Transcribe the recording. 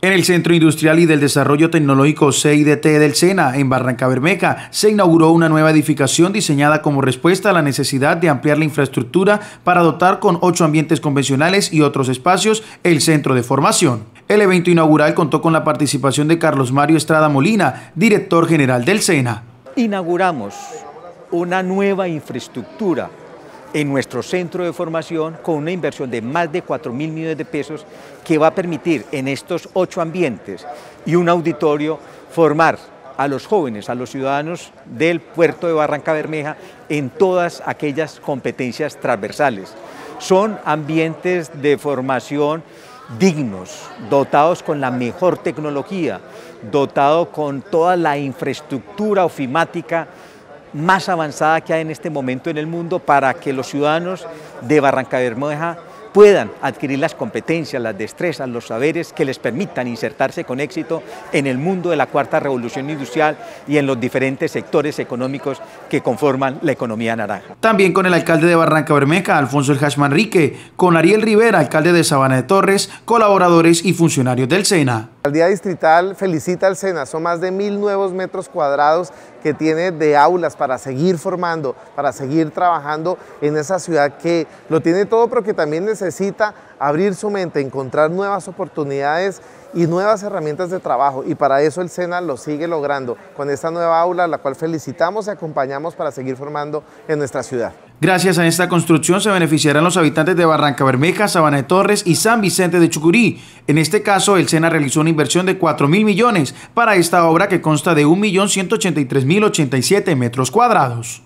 En el Centro Industrial y del Desarrollo Tecnológico CIDT del SENA, en Barranca Bermeja, se inauguró una nueva edificación diseñada como respuesta a la necesidad de ampliar la infraestructura para dotar con ocho ambientes convencionales y otros espacios el centro de formación. El evento inaugural contó con la participación de Carlos Mario Estrada Molina, director general del SENA. Inauguramos una nueva infraestructura en nuestro centro de formación con una inversión de más de 4 mil millones de pesos que va a permitir en estos ocho ambientes y un auditorio formar a los jóvenes, a los ciudadanos del puerto de Barranca Bermeja en todas aquellas competencias transversales. Son ambientes de formación dignos, dotados con la mejor tecnología, dotados con toda la infraestructura ofimática más avanzada que hay en este momento en el mundo para que los ciudadanos de Barranca Bermeja puedan adquirir las competencias, las destrezas, los saberes que les permitan insertarse con éxito en el mundo de la cuarta revolución industrial y en los diferentes sectores económicos que conforman la economía naranja. También con el alcalde de Barranca Bermeja, Alfonso El Rique, con Ariel Rivera, alcalde de Sabana de Torres, colaboradores y funcionarios del SENA día distrital felicita al SENA, son más de mil nuevos metros cuadrados que tiene de aulas para seguir formando, para seguir trabajando en esa ciudad que lo tiene todo, pero que también necesita abrir su mente, encontrar nuevas oportunidades y nuevas herramientas de trabajo. Y para eso el SENA lo sigue logrando con esta nueva aula, la cual felicitamos y acompañamos para seguir formando en nuestra ciudad. Gracias a esta construcción se beneficiarán los habitantes de Barranca Bermeja, Sabana de Torres y San Vicente de Chucurí. En este caso, el SENA realizó una inversión de 4 mil millones para esta obra que consta de 1.183.087 metros cuadrados.